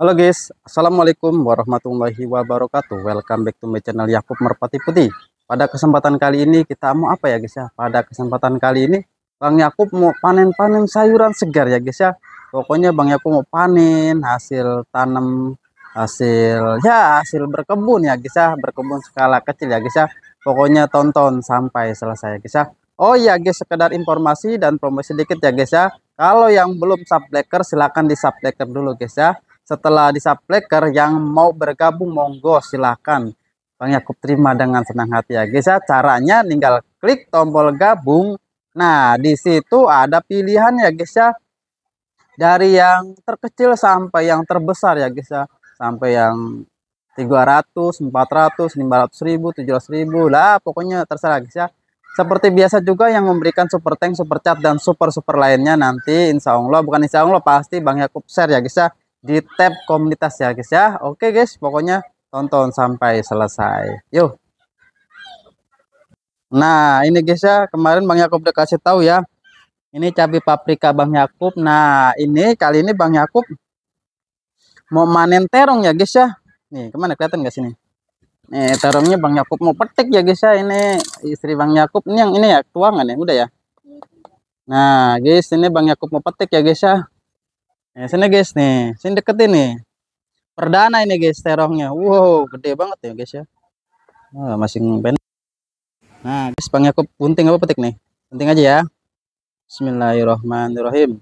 Halo guys, Assalamualaikum warahmatullahi wabarakatuh Welcome back to my channel Yakub Merpati Putih Pada kesempatan kali ini kita mau apa ya guys ya Pada kesempatan kali ini Bang Yakub mau panen-panen sayuran segar ya guys ya Pokoknya Bang Yakub mau panen hasil tanam Hasil ya hasil berkebun ya guys ya Berkebun skala kecil ya guys ya Pokoknya tonton sampai selesai ya guys ya Oh ya guys, sekedar informasi dan promosi sedikit ya guys ya. Kalau yang belum subscriber silahkan di subscriber dulu guys ya setelah disapleker yang mau bergabung monggo silahkan Bang Yakub terima dengan senang hati ya guys ya caranya tinggal klik tombol gabung nah di situ ada pilihan ya guys ya dari yang terkecil sampai yang terbesar ya guys ya sampai yang 300, 400, 500 ribu, 700 ribu lah pokoknya terserah guys ya seperti biasa juga yang memberikan super tank, super chat dan super super lainnya nanti insya Allah bukan insya Allah pasti Bang Yakub share ya guys ya di tab komunitas ya guys ya. Oke guys, pokoknya tonton sampai selesai. Yuk. Nah, ini guys ya, kemarin Bang Yakub udah kasih tahu ya. Ini cabai paprika Bang Yakub. Nah, ini kali ini Bang Yakub mau manen terong ya guys ya. Nih, kemana kelihatan gak sini? Nih, terongnya Bang Yakub mau petik ya guys ya. Ini istri Bang Yakub ini yang ini ya, tuangan ya, udah ya. Nah, guys, ini Bang Yakub mau petik ya guys ya. Nah, sini guys nih, sini deket ini Perdana ini guys terongnya. Wow, gede banget ya guys ya. Oh, masih ngumpen. Nah, guys panggil aku bunting apa petik nih? gunting aja ya. Bismillahirrahmanirrahim.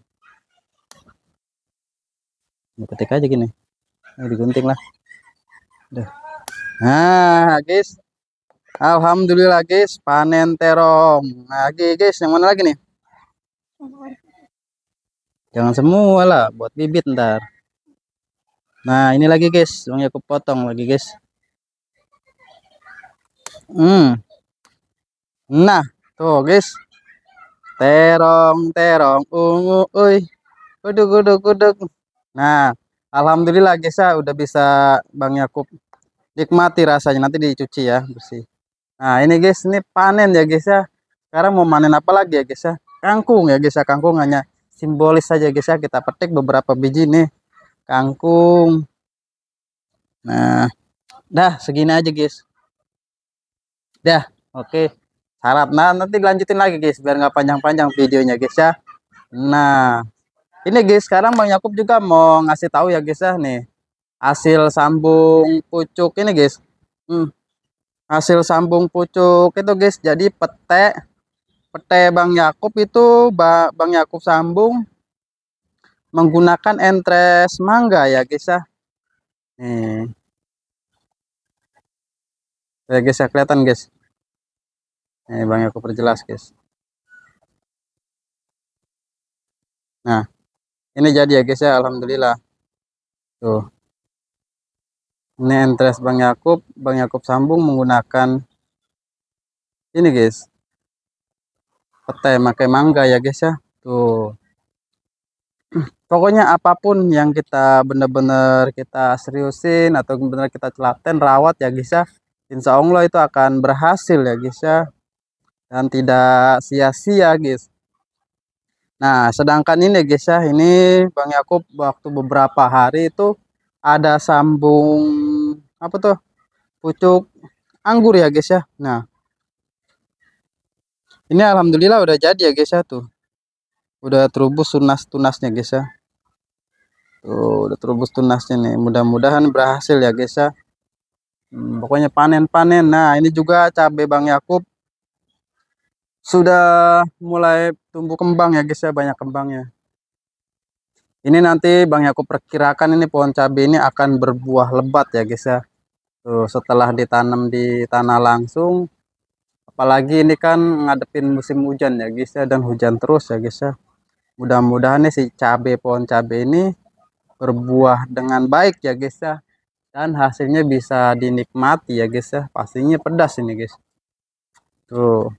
Ini petik aja gini. Ini digunting lah. Duh. Nah, guys. Alhamdulillah guys, panen terong. Lagi nah, guys, yang mana lagi nih? jangan semua lah buat bibit ntar nah ini lagi guys Bang aku potong lagi guys hmm nah tuh guys terong terong ungu uy kuduk kuduk kuduk nah Alhamdulillah guys ya udah bisa Bang Yakub nikmati rasanya nanti dicuci ya bersih nah ini guys ini panen ya guys ya sekarang mau panen apa lagi ya guys ya kangkung ya guys ya kangkung hanya simbolis saja guys ya kita petik beberapa biji nih kangkung nah dah segini aja guys dah oke okay. harap nah nanti lanjutin lagi guys biar nggak panjang-panjang videonya guys ya nah ini guys sekarang Bang Yakub juga mau ngasih tahu ya guys ya nih hasil sambung pucuk ini guys hmm. hasil sambung pucuk itu guys jadi petek pete Bang Yakub itu Bang Yakub sambung menggunakan entres mangga ya guys ya. Nih. Ya guys ya kelihatan guys. Nih Bang Yakub perjelas guys. Nah, ini jadi ya guys ya alhamdulillah. Tuh. Ini entres Bang Yakub, Bang Yakub sambung menggunakan ini guys petai pakai mangga ya guys ya tuh pokoknya apapun yang kita bener-bener kita seriusin atau bener kita telaten rawat ya guys ya insya Allah itu akan berhasil ya guys ya dan tidak sia-sia guys nah sedangkan ini guys ya ini Bang Yakub waktu beberapa hari itu ada sambung apa tuh pucuk anggur ya guys ya nah ini alhamdulillah udah jadi ya guys ya tuh udah terubus tunas-tunasnya guys ya tuh udah terubus tunasnya nih mudah-mudahan berhasil ya guys ya hmm, pokoknya panen-panen nah ini juga cabe Bang Yakub sudah mulai tumbuh kembang ya guys ya banyak kembangnya ini nanti Bang Yakub perkirakan ini pohon cabe ini akan berbuah lebat ya guys ya tuh setelah ditanam di tanah langsung apalagi ini kan ngadepin musim hujan ya guys ya dan hujan terus ya guys ya mudah-mudahan nih si cabe pohon cabe ini berbuah dengan baik ya guys ya dan hasilnya bisa dinikmati ya guys ya pastinya pedas ini guys tuh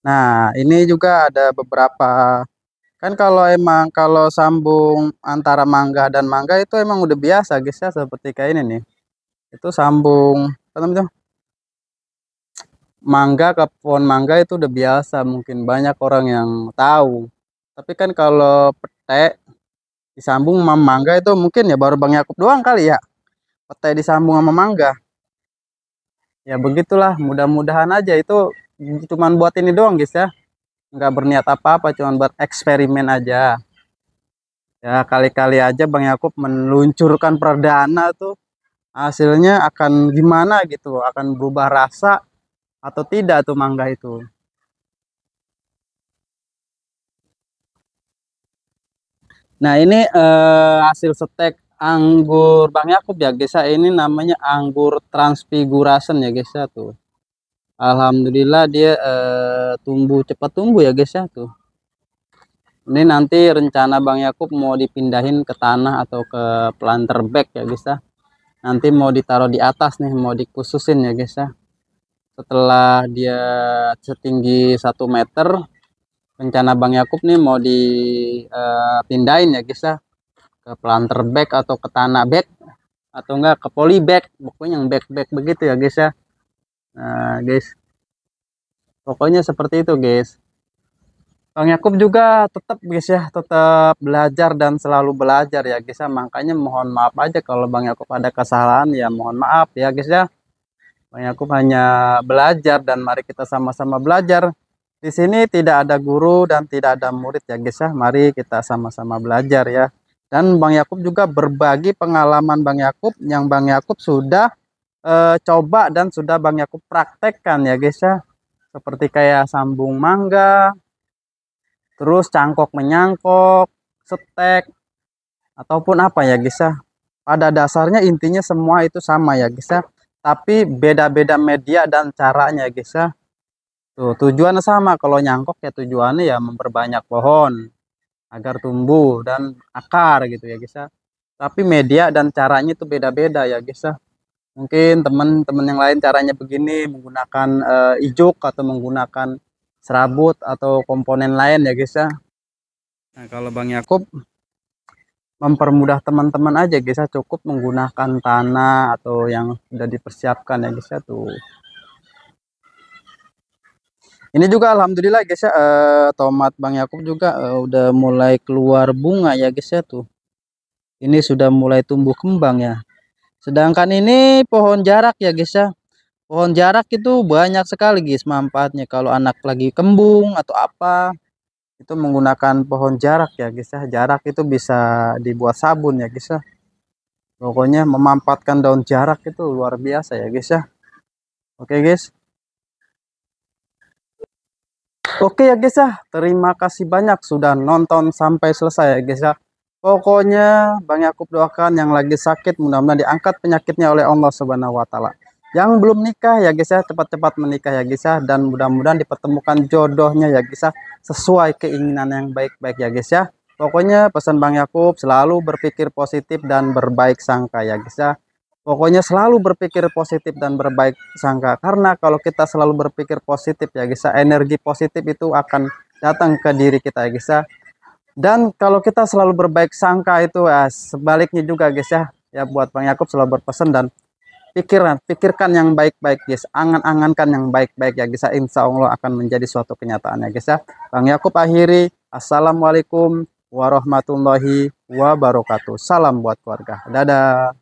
nah ini juga ada beberapa kan kalau emang kalau sambung antara mangga dan mangga itu emang udah biasa guys ya seperti kayak ini nih itu sambung apa namanya mangga ke pohon mangga itu udah biasa mungkin banyak orang yang tahu tapi kan kalau pete disambung sama mangga itu mungkin ya baru Bang Yakub doang kali ya pete disambung sama mangga ya begitulah mudah-mudahan aja itu cuman buat ini doang guys ya nggak berniat apa-apa cuma buat eksperimen aja ya kali-kali aja Bang Yakub meluncurkan perdana tuh hasilnya akan gimana gitu akan berubah rasa atau tidak tuh mangga itu nah ini eh, hasil setek anggur Bang Yakub ya guys ya. ini namanya anggur transfiguration ya guys ya tuh Alhamdulillah dia eh, tumbuh cepat tumbuh ya guys ya tuh. Ini nanti rencana Bang Yakub mau dipindahin ke tanah atau ke planter bag ya guys ya nanti mau ditaruh di atas nih mau dikhususin ya guys ya setelah dia setinggi satu meter rencana Bang Yakub nih mau dipindahin eh, ya guys ya ke planter bag atau ke tanah bag atau enggak ke poly bag pokoknya yang bag bag begitu ya guys ya nah guys pokoknya seperti itu guys Bang Yakub juga tetap guys ya, tetap belajar dan selalu belajar ya guys ya. Makanya mohon maaf aja kalau Bang Yakub ada kesalahan ya mohon maaf ya guys ya. Bang Yakub hanya belajar dan mari kita sama-sama belajar. Di sini tidak ada guru dan tidak ada murid ya guys ya. Mari kita sama-sama belajar ya. Dan Bang Yakub juga berbagi pengalaman Bang Yakub yang Bang Yakub sudah e, coba dan sudah Bang Yakub praktekkan ya guys ya. Seperti kayak sambung mangga, terus cangkok menyangkok setek ataupun apa ya guys ya pada dasarnya intinya semua itu sama ya guys ya tapi beda-beda media dan caranya guys ya tuh tujuannya sama kalau nyangkok ya tujuannya ya memperbanyak pohon agar tumbuh dan akar gitu ya guys ya tapi media dan caranya itu beda-beda ya guys ya mungkin teman-teman yang lain caranya begini menggunakan uh, ijuk atau menggunakan serabut atau komponen lain ya guys ya. Nah, kalau Bang Yakub mempermudah teman-teman aja guys ya cukup menggunakan tanah atau yang sudah dipersiapkan ya guys ya tuh. Ini juga alhamdulillah guys ya eh, tomat Bang Yakub juga eh, udah mulai keluar bunga ya guys ya tuh. Ini sudah mulai tumbuh kembang ya. Sedangkan ini pohon jarak ya guys ya pohon jarak itu banyak sekali guys manfaatnya kalau anak lagi kembung atau apa itu menggunakan pohon jarak ya guys ya jarak itu bisa dibuat sabun ya guys ya pokoknya memanfaatkan daun jarak itu luar biasa ya guys ya oke guys oke ya guys ya terima kasih banyak sudah nonton sampai selesai ya guys ya pokoknya banyak aku doakan yang lagi sakit mudah-mudahan diangkat penyakitnya oleh Allah Subhanahu wa taala yang belum nikah ya guys ya cepat-cepat menikah ya guys ya dan mudah-mudahan dipertemukan jodohnya ya guys ya sesuai keinginan yang baik-baik ya guys ya pokoknya pesan Bang Yakub selalu berpikir positif dan berbaik sangka ya guys ya pokoknya selalu berpikir positif dan berbaik sangka karena kalau kita selalu berpikir positif ya guys ya energi positif itu akan datang ke diri kita ya guys ya dan kalau kita selalu berbaik sangka itu ya sebaliknya juga guys ya ya buat Bang Yakub selalu berpesan dan pikiran, pikirkan yang baik-baik guys, angan-angankan yang baik-baik ya guys, ya. insya Allah akan menjadi suatu kenyataan ya guys ya. Bang Yakub akhiri, Assalamualaikum warahmatullahi wabarakatuh. Salam buat keluarga. Dadah.